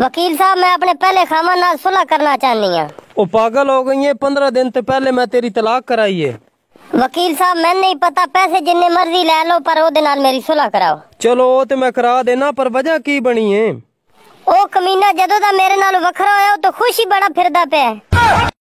वकील साहब मैं अपने पहले खामन सुलह करना चाहनी हूँ ओ पागल हो गई है पंद्रह दिन तो पहले मैं तेरी तलाक कराई है वकील साहब मैं नहीं पता पैसे जिन्ने मर्जी ले लो पर मेरी सुलह कराओ चलो तो मैं करा देना पर वजह की बनी है ओ कमीना जदों दा मेरे नाल वखरा हो तो खुशी बड़ा फिरदा पे